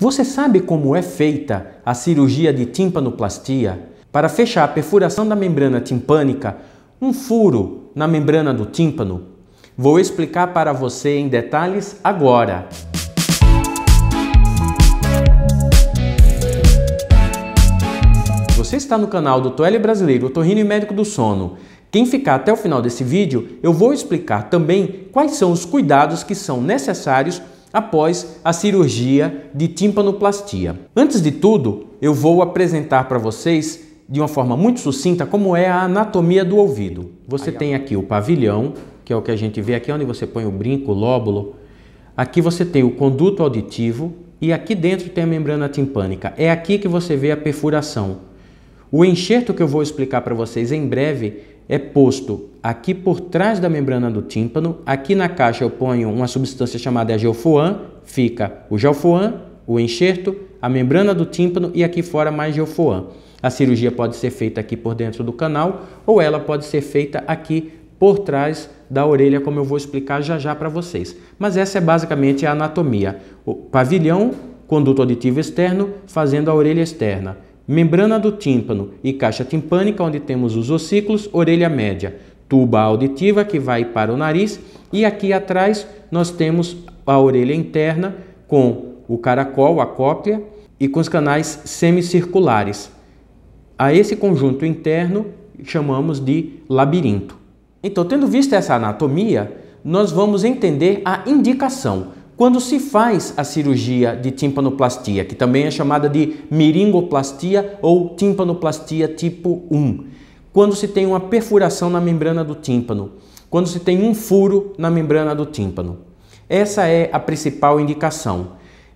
Você sabe como é feita a cirurgia de timpanoplastia? Para fechar a perfuração da membrana timpânica, um furo na membrana do tímpano? Vou explicar para você em detalhes agora. Você está no canal do Toele Brasileiro, Torrino e Médico do Sono. Quem ficar até o final desse vídeo, eu vou explicar também quais são os cuidados que são necessários após a cirurgia de timpanoplastia. Antes de tudo, eu vou apresentar para vocês de uma forma muito sucinta como é a anatomia do ouvido. Você tem aqui o pavilhão, que é o que a gente vê aqui onde você põe o brinco, o lóbulo. Aqui você tem o conduto auditivo e aqui dentro tem a membrana timpânica. É aqui que você vê a perfuração. O enxerto que eu vou explicar para vocês em breve é posto aqui por trás da membrana do tímpano. Aqui na caixa eu ponho uma substância chamada geofoan, fica o geofoan, o enxerto, a membrana do tímpano e aqui fora mais geofoan. A cirurgia pode ser feita aqui por dentro do canal ou ela pode ser feita aqui por trás da orelha, como eu vou explicar já já para vocês. Mas essa é basicamente a anatomia. O pavilhão, conduto auditivo externo, fazendo a orelha externa membrana do tímpano e caixa timpânica, onde temos os ossículos, orelha média, tuba auditiva que vai para o nariz e aqui atrás nós temos a orelha interna com o caracol, a cópia e com os canais semicirculares. A esse conjunto interno chamamos de labirinto. Então, tendo visto essa anatomia, nós vamos entender a indicação. Quando se faz a cirurgia de timpanoplastia, que também é chamada de miringoplastia ou timpanoplastia tipo 1, quando se tem uma perfuração na membrana do tímpano, quando se tem um furo na membrana do tímpano. Essa é a principal indicação.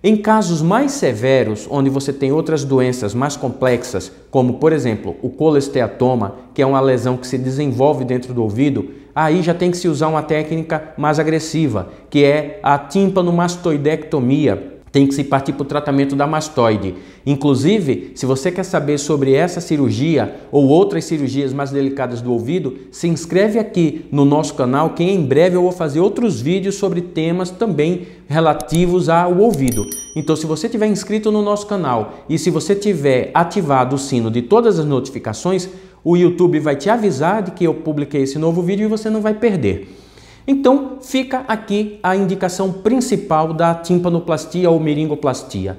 Em casos mais severos, onde você tem outras doenças mais complexas, como por exemplo o colesteatoma, que é uma lesão que se desenvolve dentro do ouvido, aí já tem que se usar uma técnica mais agressiva, que é a timpanomastoidectomia, tem que se partir para o tratamento da mastoide. Inclusive, se você quer saber sobre essa cirurgia ou outras cirurgias mais delicadas do ouvido, se inscreve aqui no nosso canal, que em breve eu vou fazer outros vídeos sobre temas também relativos ao ouvido. Então, se você tiver inscrito no nosso canal e se você tiver ativado o sino de todas as notificações, o YouTube vai te avisar de que eu publiquei esse novo vídeo e você não vai perder. Então, fica aqui a indicação principal da timpanoplastia ou meringoplastia,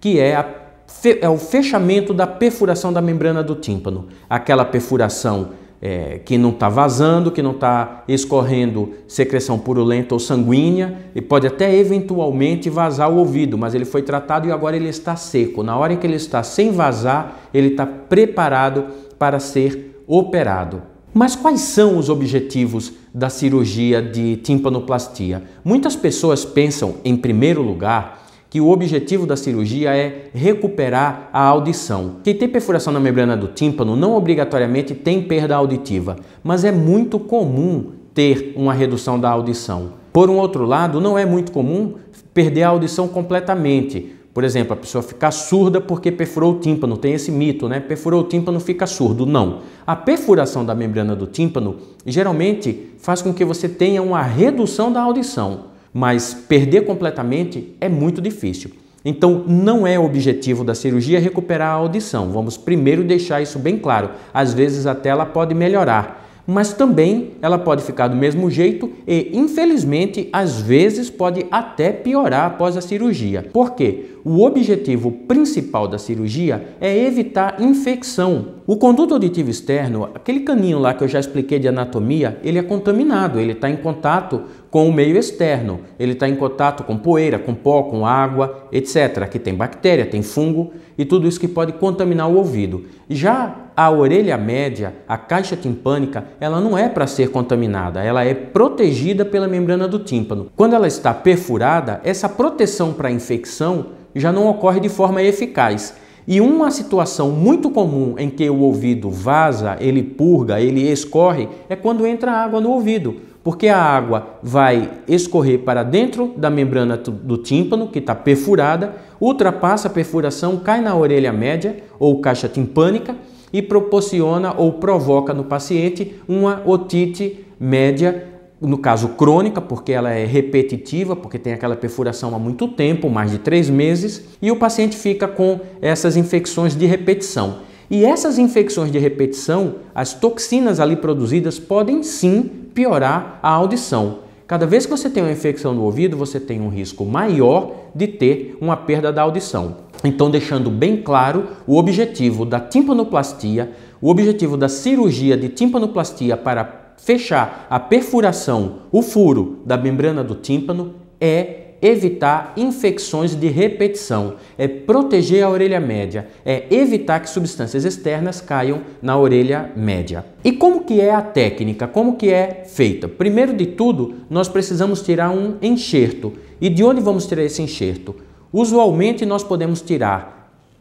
que é, fe é o fechamento da perfuração da membrana do tímpano. Aquela perfuração é, que não está vazando, que não está escorrendo secreção purulenta ou sanguínea, e pode até eventualmente vazar o ouvido, mas ele foi tratado e agora ele está seco. Na hora em que ele está sem vazar, ele está preparado para ser operado. Mas quais são os objetivos da cirurgia de timpanoplastia? Muitas pessoas pensam, em primeiro lugar, que o objetivo da cirurgia é recuperar a audição. Quem tem perfuração na membrana do tímpano não obrigatoriamente tem perda auditiva, mas é muito comum ter uma redução da audição. Por um outro lado, não é muito comum perder a audição completamente, por exemplo, a pessoa ficar surda porque perfurou o tímpano, tem esse mito, né? Perfurou o tímpano, fica surdo. Não. A perfuração da membrana do tímpano geralmente faz com que você tenha uma redução da audição, mas perder completamente é muito difícil. Então, não é objetivo da cirurgia recuperar a audição. Vamos primeiro deixar isso bem claro. Às vezes até ela pode melhorar, mas também ela pode ficar do mesmo jeito e, infelizmente, às vezes pode até piorar após a cirurgia. Por quê? O objetivo principal da cirurgia é evitar infecção. O conduto auditivo externo, aquele caninho lá que eu já expliquei de anatomia, ele é contaminado, ele está em contato com o meio externo. Ele está em contato com poeira, com pó, com água, etc. Aqui tem bactéria, tem fungo e tudo isso que pode contaminar o ouvido. Já a orelha média, a caixa timpânica, ela não é para ser contaminada, ela é protegida pela membrana do tímpano. Quando ela está perfurada, essa proteção para infecção já não ocorre de forma eficaz. E uma situação muito comum em que o ouvido vaza, ele purga, ele escorre, é quando entra água no ouvido porque a água vai escorrer para dentro da membrana do tímpano, que está perfurada, ultrapassa a perfuração, cai na orelha média ou caixa timpânica e proporciona ou provoca no paciente uma otite média, no caso crônica, porque ela é repetitiva, porque tem aquela perfuração há muito tempo, mais de três meses, e o paciente fica com essas infecções de repetição. E essas infecções de repetição, as toxinas ali produzidas podem sim piorar a audição. Cada vez que você tem uma infecção no ouvido, você tem um risco maior de ter uma perda da audição. Então, deixando bem claro o objetivo da timpanoplastia, o objetivo da cirurgia de timpanoplastia para fechar a perfuração, o furo da membrana do tímpano é evitar infecções de repetição, é proteger a orelha média, é evitar que substâncias externas caiam na orelha média. E como que é a técnica? Como que é feita? Primeiro de tudo, nós precisamos tirar um enxerto. E de onde vamos tirar esse enxerto? Usualmente nós podemos tirar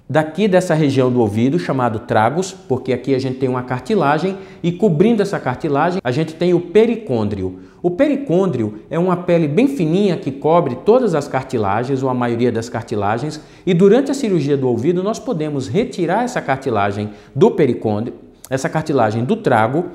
daqui dessa região do ouvido, chamado tragos, porque aqui a gente tem uma cartilagem e cobrindo essa cartilagem a gente tem o pericôndrio. O pericôndrio é uma pele bem fininha que cobre todas as cartilagens ou a maioria das cartilagens e durante a cirurgia do ouvido nós podemos retirar essa cartilagem do pericôndrio, essa cartilagem do trago,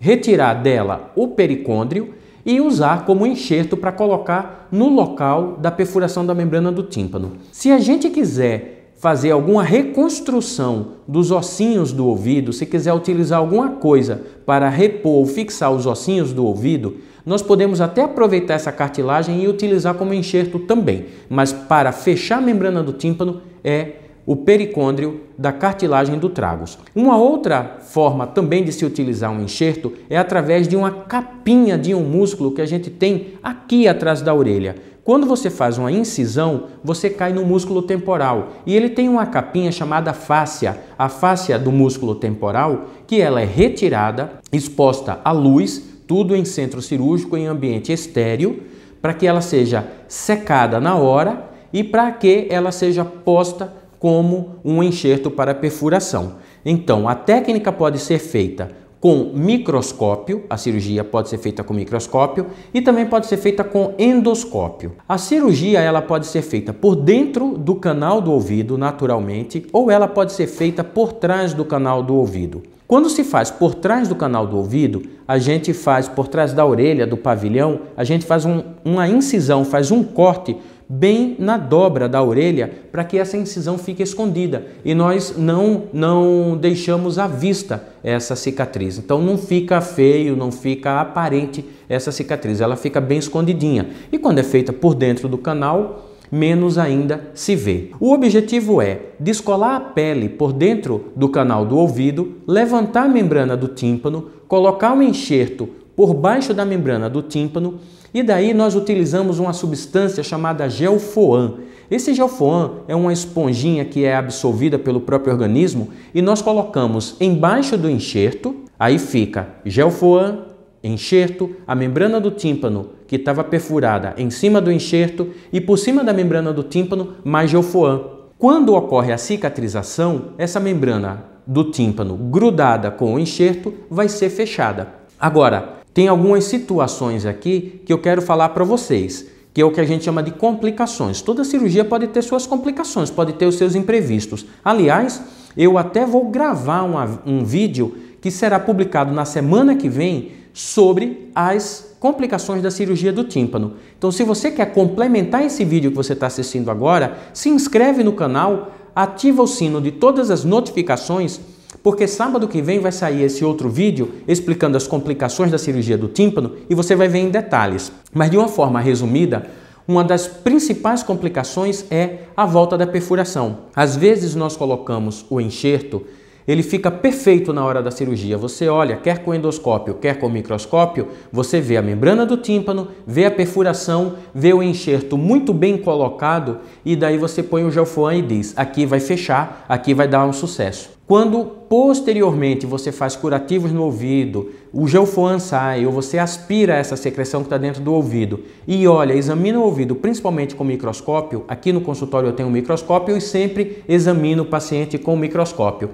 retirar dela o pericôndrio e usar como enxerto para colocar no local da perfuração da membrana do tímpano. Se a gente quiser fazer alguma reconstrução dos ossinhos do ouvido, se quiser utilizar alguma coisa para repor ou fixar os ossinhos do ouvido, nós podemos até aproveitar essa cartilagem e utilizar como enxerto também. Mas para fechar a membrana do tímpano é o pericôndrio da cartilagem do tragus. Uma outra forma também de se utilizar um enxerto é através de uma capinha de um músculo que a gente tem aqui atrás da orelha. Quando você faz uma incisão, você cai no músculo temporal e ele tem uma capinha chamada fáscia, a fáscia do músculo temporal, que ela é retirada, exposta à luz, tudo em centro cirúrgico, em ambiente estéreo, para que ela seja secada na hora e para que ela seja posta como um enxerto para perfuração. Então, a técnica pode ser feita com microscópio, a cirurgia pode ser feita com microscópio e também pode ser feita com endoscópio. A cirurgia ela pode ser feita por dentro do canal do ouvido naturalmente ou ela pode ser feita por trás do canal do ouvido. Quando se faz por trás do canal do ouvido, a gente faz por trás da orelha, do pavilhão, a gente faz um, uma incisão, faz um corte bem na dobra da orelha para que essa incisão fique escondida e nós não não deixamos à vista essa cicatriz. Então não fica feio, não fica aparente essa cicatriz, ela fica bem escondidinha. E quando é feita por dentro do canal, menos ainda se vê. O objetivo é descolar a pele por dentro do canal do ouvido, levantar a membrana do tímpano, colocar um enxerto por baixo da membrana do tímpano e daí nós utilizamos uma substância chamada gelfoan. Esse gelfoan é uma esponjinha que é absorvida pelo próprio organismo e nós colocamos embaixo do enxerto, aí fica gelfoan, enxerto, a membrana do tímpano que estava perfurada em cima do enxerto e por cima da membrana do tímpano mais gelfoan. Quando ocorre a cicatrização, essa membrana do tímpano grudada com o enxerto vai ser fechada. Agora, tem algumas situações aqui que eu quero falar para vocês, que é o que a gente chama de complicações. Toda cirurgia pode ter suas complicações, pode ter os seus imprevistos. Aliás, eu até vou gravar uma, um vídeo que será publicado na semana que vem sobre as complicações da cirurgia do tímpano. Então, se você quer complementar esse vídeo que você está assistindo agora, se inscreve no canal, ativa o sino de todas as notificações porque sábado que vem vai sair esse outro vídeo explicando as complicações da cirurgia do tímpano e você vai ver em detalhes. Mas de uma forma resumida, uma das principais complicações é a volta da perfuração. Às vezes nós colocamos o enxerto, ele fica perfeito na hora da cirurgia. Você olha, quer com endoscópio, quer com microscópio, você vê a membrana do tímpano, vê a perfuração, vê o enxerto muito bem colocado e daí você põe o gelfoan e diz: aqui vai fechar, aqui vai dar um sucesso. Quando posteriormente você faz curativos no ouvido, o gelfoan sai ou você aspira essa secreção que está dentro do ouvido e olha, examina o ouvido, principalmente com microscópio. Aqui no consultório eu tenho um microscópio e sempre examino o paciente com o microscópio.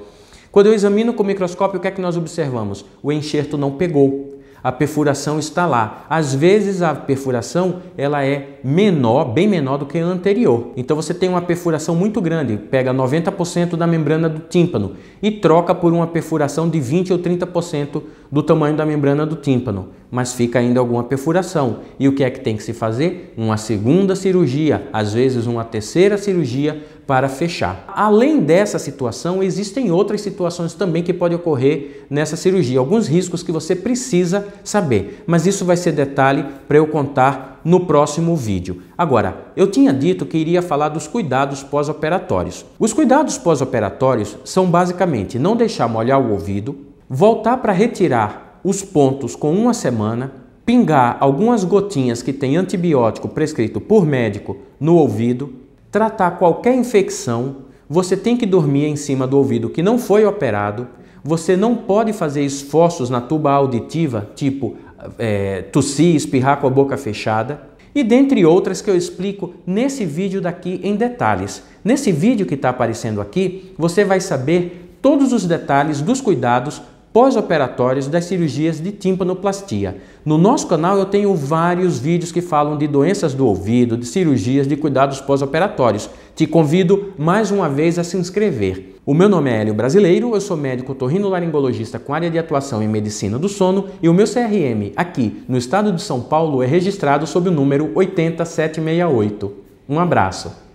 Quando eu examino com o microscópio, o que é que nós observamos? O enxerto não pegou, a perfuração está lá. Às vezes a perfuração ela é menor, bem menor do que a anterior. Então você tem uma perfuração muito grande, pega 90% da membrana do tímpano e troca por uma perfuração de 20 ou 30% do tamanho da membrana do tímpano mas fica ainda alguma perfuração. E o que é que tem que se fazer? Uma segunda cirurgia, às vezes uma terceira cirurgia para fechar. Além dessa situação, existem outras situações também que podem ocorrer nessa cirurgia, alguns riscos que você precisa saber, mas isso vai ser detalhe para eu contar no próximo vídeo. Agora, eu tinha dito que iria falar dos cuidados pós-operatórios. Os cuidados pós-operatórios são basicamente não deixar molhar o ouvido, voltar para retirar os pontos com uma semana, pingar algumas gotinhas que tem antibiótico prescrito por médico no ouvido, tratar qualquer infecção, você tem que dormir em cima do ouvido que não foi operado, você não pode fazer esforços na tuba auditiva, tipo é, tossir, espirrar com a boca fechada, e dentre outras que eu explico nesse vídeo daqui em detalhes. Nesse vídeo que está aparecendo aqui, você vai saber todos os detalhes dos cuidados pós-operatórios das cirurgias de timpanoplastia. No nosso canal eu tenho vários vídeos que falam de doenças do ouvido, de cirurgias, de cuidados pós-operatórios. Te convido mais uma vez a se inscrever. O meu nome é Hélio Brasileiro, eu sou médico laringologista com área de atuação em medicina do sono e o meu CRM aqui no estado de São Paulo é registrado sob o número 80768. Um abraço!